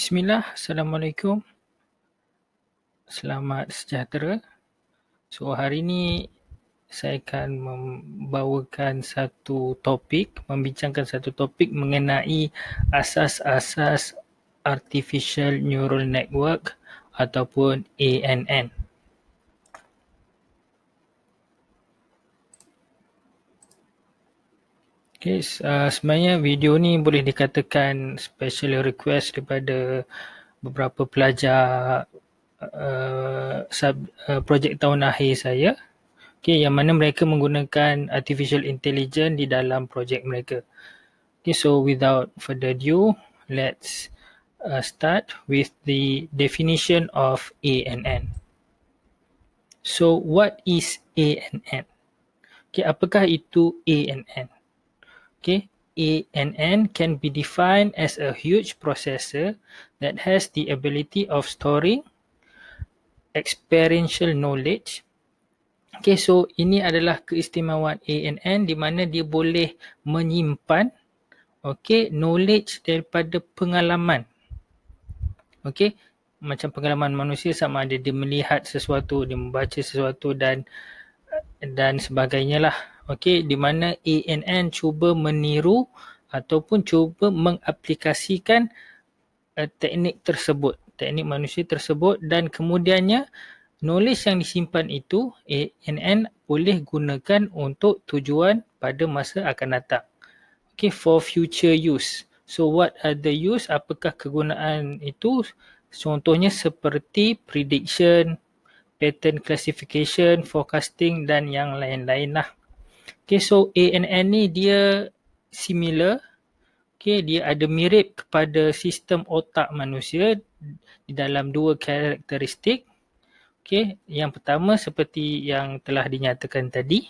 Bismillah, Assalamualaikum. Selamat sejahtera. So hari ini saya akan membawakan satu topik, membincangkan satu topik mengenai asas-asas Artificial Neural Network ataupun ANN. Okay, uh, sebenarnya video ni boleh dikatakan special request daripada beberapa pelajar uh, sub, uh, projek tahun akhir saya. Okay, yang mana mereka menggunakan artificial intelligence di dalam projek mereka. Okay, so without further ado, let's uh, start with the definition of ANN. So, what is ANN? Okay, apakah itu ANN? Okay, ANN can be defined as a huge processor that has the ability of storing experiential knowledge. Okay, so ini adalah keistimewaan ANN di mana dia boleh menyimpan okay, knowledge daripada pengalaman. Okay, macam pengalaman manusia sama ada dia melihat sesuatu, dia membaca sesuatu dan dan sebagainya lah okey di mana ANN cuba meniru ataupun cuba mengaplikasikan uh, teknik tersebut teknik manusia tersebut dan kemudiannya knowledge yang disimpan itu ANN boleh gunakan untuk tujuan pada masa akan datang okey for future use so what are the use apakah kegunaan itu contohnya seperti prediction pattern classification forecasting dan yang lain-lain lah Okay, so ANN ni dia similar. Okay, dia ada mirip kepada sistem otak manusia di dalam dua karakteristik. Okay, yang pertama seperti yang telah dinyatakan tadi.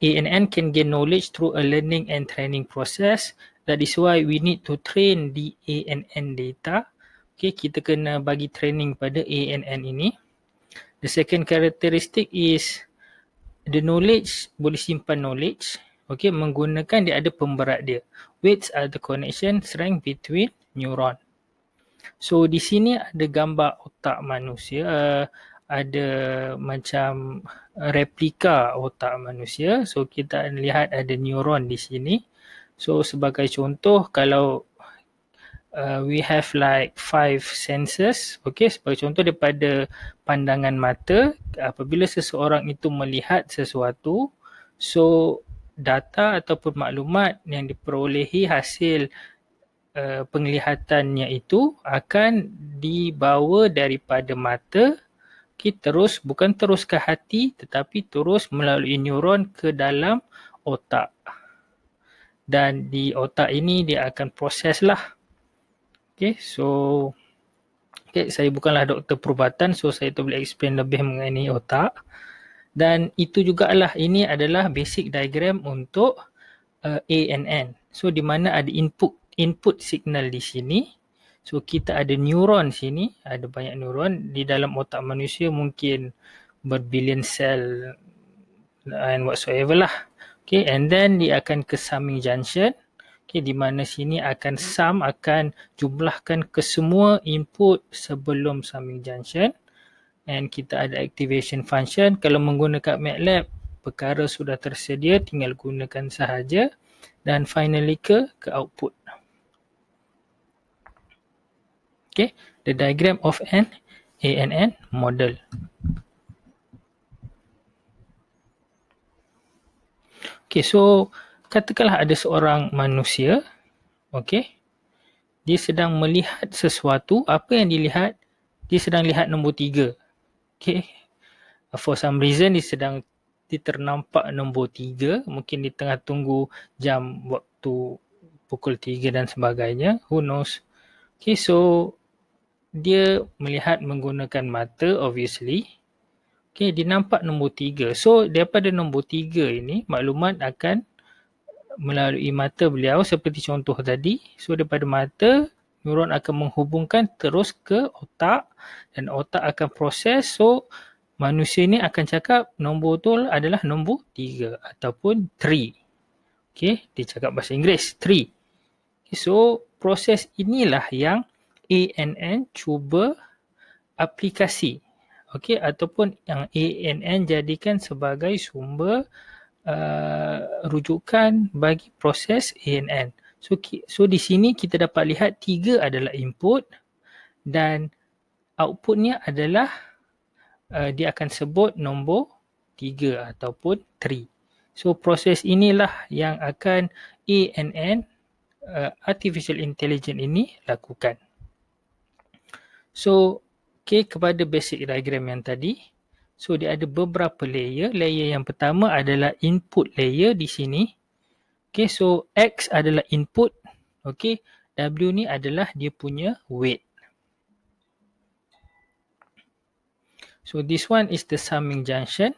ANN can gain knowledge through a learning and training process. That is why we need to train the ANN data. Okay, kita kena bagi training pada ANN ini. The second characteristic is the knowledge boleh simpan knowledge okay menggunakan dia ada pemberat dia which are the connection strength between neuron so di sini ada gambar otak manusia uh, ada macam replika otak manusia so kita lihat ada neuron di sini so sebagai contoh kalau Uh, we have like five senses. Okay, sebagai contoh daripada pandangan mata, apabila seseorang itu melihat sesuatu, so data ataupun maklumat yang diperolehi hasil Uh, penglihatannya itu akan dibawa daripada mata okay, terus bukan terus ke hati tetapi terus melalui neuron ke dalam otak dan di otak ini dia akan proseslah. Okay, so okay, saya bukanlah doktor perubatan so saya tak boleh explain lebih mengenai otak. Dan itu jugalah ini adalah basic diagram untuk uh, ANN. So di mana ada input input signal di sini. So kita ada neuron sini, ada banyak neuron di dalam otak manusia mungkin berbilion sel and whatsoever lah. Okay, and then dia akan ke summing junction. Okay, di mana sini akan sum akan jumlahkan kesemua input sebelum summing junction and kita ada activation function kalau menggunakan MATLAB perkara sudah tersedia tinggal gunakan sahaja dan finally ke ke output okay the diagram of an ANN model okay so katakanlah ada seorang manusia, okey, dia sedang melihat sesuatu, apa yang dilihat, dia sedang lihat nombor tiga. Okay. For some reason, dia sedang dia ternampak nombor tiga. Mungkin di tengah tunggu jam waktu pukul tiga dan sebagainya. Who knows? Okay, so dia melihat menggunakan mata, obviously. Okay, dia nampak nombor tiga. So, daripada nombor tiga ini, maklumat akan melalui mata beliau seperti contoh tadi. So daripada mata, neuron akan menghubungkan terus ke otak dan otak akan proses. So manusia ni akan cakap nombor tu adalah nombor tiga ataupun three Okay, dia cakap bahasa Inggeris three Okay, so proses inilah yang ANN cuba aplikasi. Okay, ataupun yang ANN jadikan sebagai sumber uh, rujukan bagi proses ANN. So so di sini kita dapat lihat tiga adalah input dan outputnya adalah uh, dia akan sebut nombor tiga ataupun three. So proses inilah yang akan ANN uh, artificial intelligence ini lakukan. So okay kepada basic diagram yang tadi. So dia ada beberapa layer. Layer yang pertama adalah input layer di sini. Okay, so X adalah input. Okay, W ni adalah dia punya weight. So this one is the summing junction.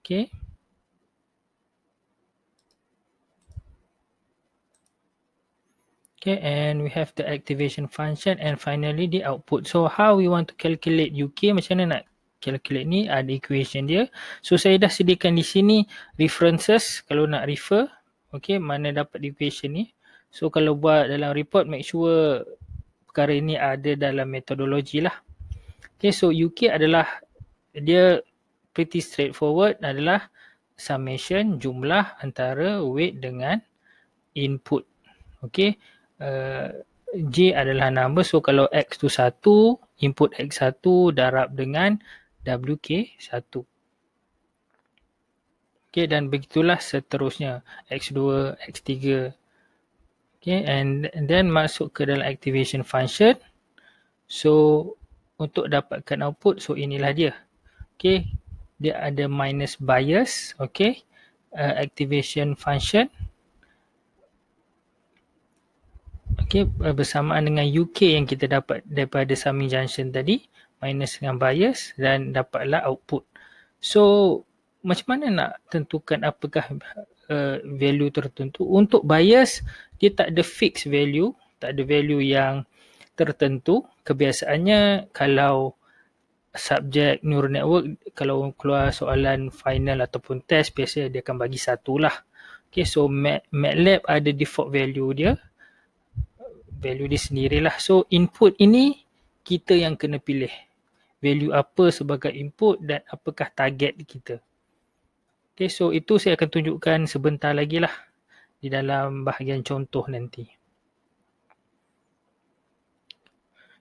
Okay. Okay, and we have the activation function and finally the output. So how we want to calculate UK macam mana nak calculate ni ada equation dia. So saya dah sediakan di sini references kalau nak refer. Okay mana dapat equation ni. So kalau buat dalam report make sure perkara ini ada dalam metodologi lah. Okay so UK adalah dia pretty straightforward adalah summation jumlah antara weight dengan input. Okay. Uh, J adalah number. So kalau X tu 1, input X 1 darab dengan WK1. Okay dan begitulah seterusnya X2, X3. Okay and then masuk ke dalam activation function. So untuk dapatkan output so inilah dia. Okay dia ada minus bias. Okay uh, activation function. Okay uh, bersamaan dengan UK yang kita dapat daripada summing junction tadi minus dengan bias dan dapatlah output. So macam mana nak tentukan apakah uh, value tertentu? Untuk bias dia tak ada fix value, tak ada value yang tertentu. Kebiasaannya kalau subjek neural network kalau keluar soalan final ataupun test biasanya dia akan bagi satu lah. Okay so MATLAB ada default value dia value dia sendirilah. So input ini kita yang kena pilih value apa sebagai input dan apakah target kita. Okay, so itu saya akan tunjukkan sebentar lagi lah di dalam bahagian contoh nanti.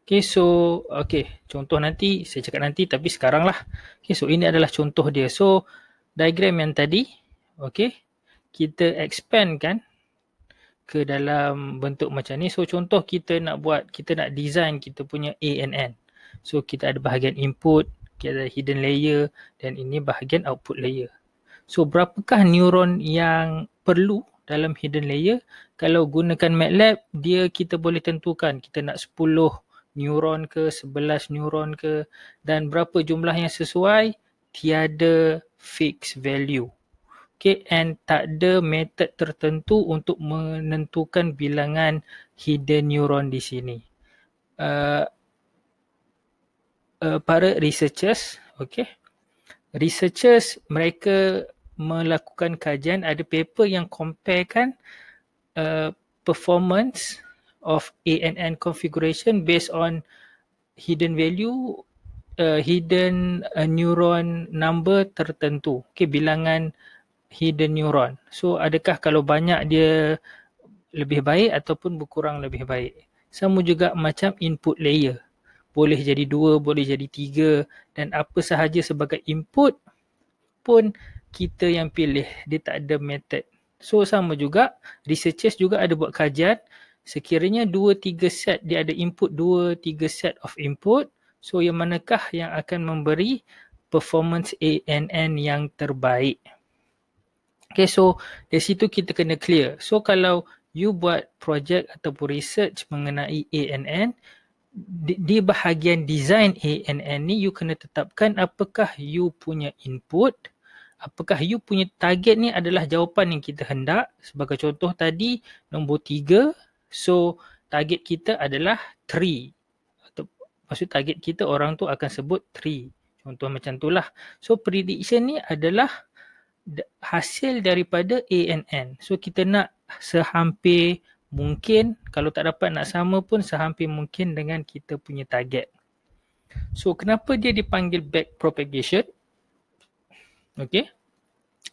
Okay, so, okay, contoh nanti, saya cakap nanti tapi sekarang lah. Okay, so ini adalah contoh dia. So, diagram yang tadi, okay, kita expand kan ke dalam bentuk macam ni. So, contoh kita nak buat, kita nak design kita punya ANN. So kita ada bahagian input, kita ada hidden layer dan ini bahagian output layer. So berapakah neuron yang perlu dalam hidden layer? Kalau gunakan MATLAB, dia kita boleh tentukan kita nak 10 neuron ke 11 neuron ke dan berapa jumlah yang sesuai tiada fixed value. Okay, and tak ada method tertentu untuk menentukan bilangan hidden neuron di sini. Uh, uh, para researchers okay researchers mereka melakukan kajian ada paper yang compare kan uh, performance of ANN configuration based on hidden value uh, hidden uh, neuron number tertentu okay bilangan hidden neuron so adakah kalau banyak dia lebih baik ataupun berkurang lebih baik sama juga macam input layer boleh jadi dua, boleh jadi tiga dan apa sahaja sebagai input pun kita yang pilih. Dia tak ada method. So sama juga, researchers juga ada buat kajian sekiranya dua, tiga set dia ada input dua, tiga set of input. So yang manakah yang akan memberi performance ANN yang terbaik? Okay, so dari situ kita kena clear. So kalau you buat project ataupun research mengenai ANN, di, di bahagian design ANN ni you kena tetapkan apakah you punya input apakah you punya target ni adalah jawapan yang kita hendak sebagai contoh tadi nombor 3 so target kita adalah 3 atau maksud target kita orang tu akan sebut 3 contoh macam tu lah. so prediction ni adalah hasil daripada ANN so kita nak sehampir mungkin kalau tak dapat nak sama pun sehampir mungkin dengan kita punya target. So kenapa dia dipanggil back propagation? Okay.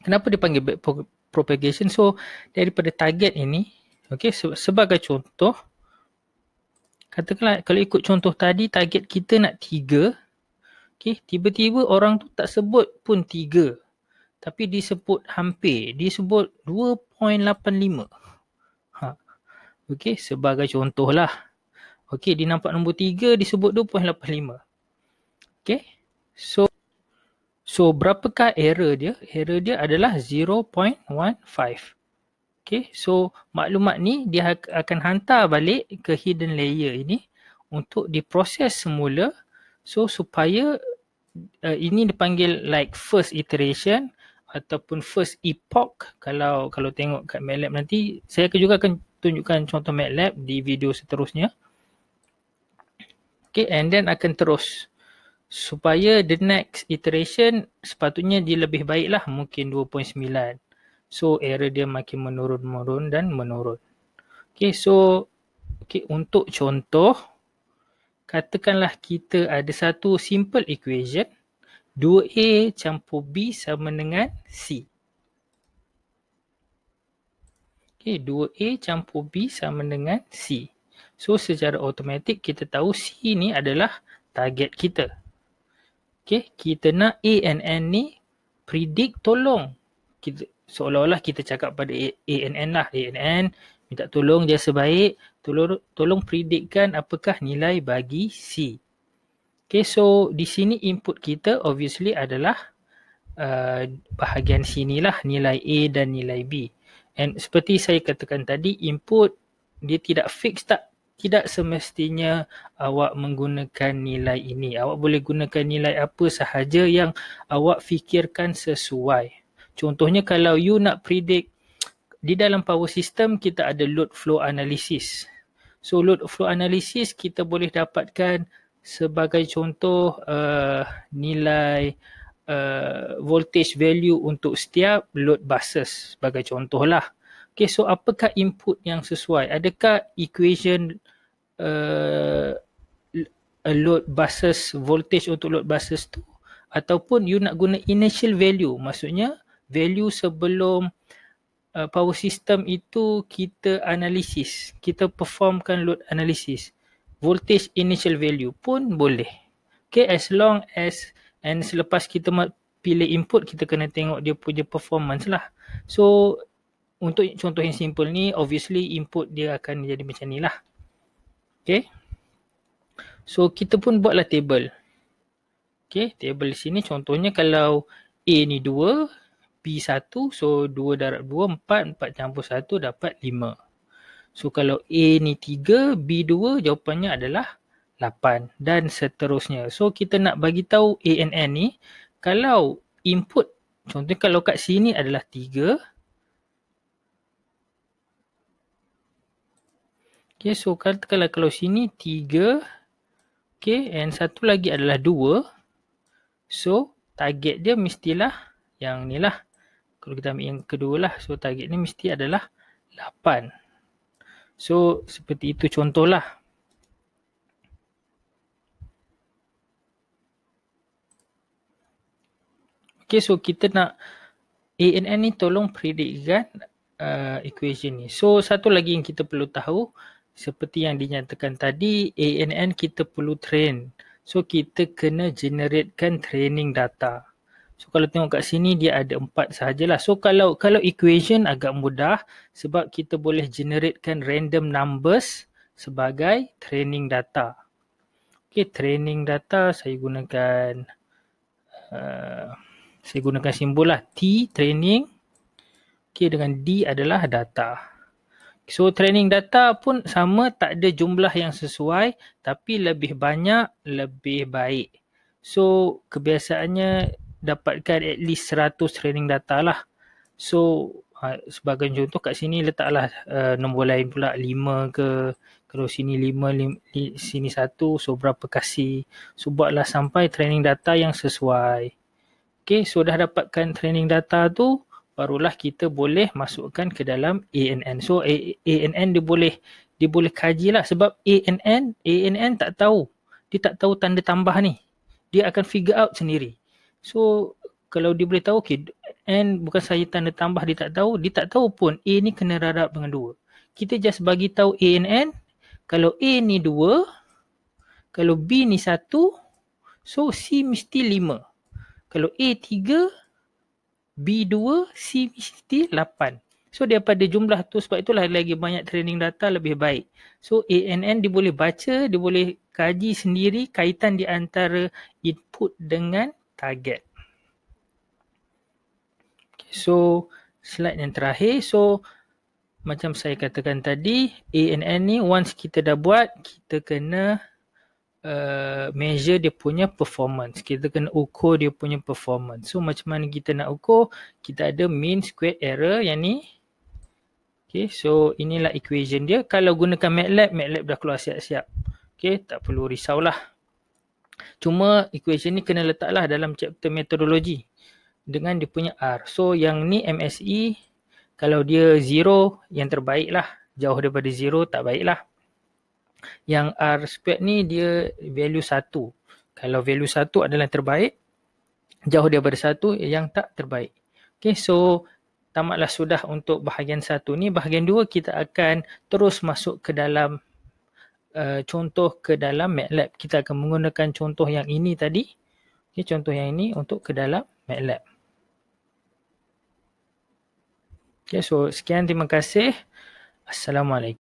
Kenapa dipanggil back propagation? So daripada target ini, okay, sebagai contoh, katakanlah kalau ikut contoh tadi, target kita nak tiga. Okay, tiba-tiba orang tu tak sebut pun tiga. Tapi disebut hampir, disebut 2.85. Okey, sebagai contohlah. Okey, di nampak nombor 3 disebut 2.85. Okey. So so berapakah error dia? Error dia adalah 0.15. Okey, so maklumat ni dia akan hantar balik ke hidden layer ini untuk diproses semula so supaya uh, ini dipanggil like first iteration ataupun first epoch kalau kalau tengok kat MATLAB nanti saya juga akan tunjukkan contoh MATLAB di video seterusnya. Okay, and then akan terus. Supaya the next iteration sepatutnya dia lebih baik lah mungkin 2.9. So error dia makin menurun-menurun dan menurun. Okay, so okay, untuk contoh, katakanlah kita ada satu simple equation. 2A campur B sama dengan C. Okay, 2A campur B sama dengan C. So, secara automatik kita tahu C ni adalah target kita. Okay, kita nak A and N ni predict tolong. kita Seolah-olah kita cakap pada A, A N lah. A and N minta tolong jasa baik. Tolong, tolong predictkan apakah nilai bagi C. Okay, so di sini input kita obviously adalah uh, bahagian sinilah nilai A dan nilai B. And seperti saya katakan tadi, input dia tidak fix tak? Tidak semestinya awak menggunakan nilai ini. Awak boleh gunakan nilai apa sahaja yang awak fikirkan sesuai. Contohnya kalau you nak predict di dalam power system kita ada load flow analysis. So load flow analysis kita boleh dapatkan sebagai contoh uh, nilai nilai uh, voltage value untuk setiap load buses sebagai contohlah. Okay, so apakah input yang sesuai? Adakah equation uh, load buses, voltage untuk load buses tu ataupun you nak guna initial value maksudnya value sebelum uh, power system itu kita analisis, kita performkan load analysis. Voltage initial value pun boleh. Okay, as long as and selepas kita pilih input kita kena tengok dia punya performance lah so untuk contoh yang simple ni obviously input dia akan jadi macam ni lah okay so kita pun buatlah table okay table sini contohnya kalau A ni 2 B 1 so 2 darab 2 4 4 campur 1 dapat 5 so kalau A ni 3 B 2 jawapannya adalah 8 dan seterusnya. So kita nak bagi tahu ANN ni kalau input contohnya kalau kat sini adalah 3 Okay, so katakanlah kalau sini 3 okay, and satu lagi adalah 2. So, target dia mestilah yang ni lah. Kalau kita ambil yang kedua lah. So, target ni mesti adalah 8. So, seperti itu contohlah. lah. Okay, so kita nak ANN ni tolong predictkan uh, equation ni. So, satu lagi yang kita perlu tahu, seperti yang dinyatakan tadi, ANN kita perlu train. So, kita kena generatekan training data. So, kalau tengok kat sini, dia ada empat sahajalah. So, kalau kalau equation agak mudah sebab kita boleh generatekan random numbers sebagai training data. Okay, training data saya gunakan... Uh, saya gunakan simbol lah T training okay dengan D adalah data so training data pun sama tak ada jumlah yang sesuai tapi lebih banyak lebih baik so kebiasaannya dapatkan at least 100 training data lah so Ha, sebagai contoh kat sini letaklah uh, nombor lain pula 5 ke kalau sini 5 lim, sini 1 so berapa kasih so buatlah sampai training data yang sesuai Okey, sudah so dapatkan training data tu, barulah kita boleh masukkan ke dalam ANN. So ANN dia boleh dia boleh kaji lah sebab ANN ANN tak tahu dia tak tahu tanda tambah ni. Dia akan figure out sendiri. So kalau dia boleh tahu okay, N bukan saya tanda tambah dia tak tahu, dia tak tahu pun A ni kena rarab dengan 2. Kita just bagi tahu A and N, kalau A ni dua, kalau B ni satu, so C mesti lima. Kalau A 3, B 2, C mesti 8. So daripada jumlah tu sebab itulah lagi banyak training data lebih baik. So ANN dia boleh baca, dia boleh kaji sendiri kaitan di antara input dengan target. Okay, so slide yang terakhir. So macam saya katakan tadi, ANN ni once kita dah buat, kita kena uh, Uh, measure dia punya performance. Kita kena ukur dia punya performance. So macam mana kita nak ukur? Kita ada mean squared error yang ni. Okay, so inilah equation dia. Kalau gunakan MATLAB, MATLAB dah keluar siap-siap. Okay, tak perlu risaulah. Cuma equation ni kena letaklah dalam chapter metodologi dengan dia punya R. So yang ni MSE kalau dia zero, yang terbaik lah. Jauh daripada zero tak baik lah yang R squared ni dia value satu. Kalau value satu adalah terbaik, jauh dia daripada satu yang tak terbaik. Okay, so tamatlah sudah untuk bahagian satu ni. Bahagian dua kita akan terus masuk ke dalam uh, contoh ke dalam MATLAB. Kita akan menggunakan contoh yang ini tadi. Okay, contoh yang ini untuk ke dalam MATLAB. Okay, so sekian terima kasih. Assalamualaikum.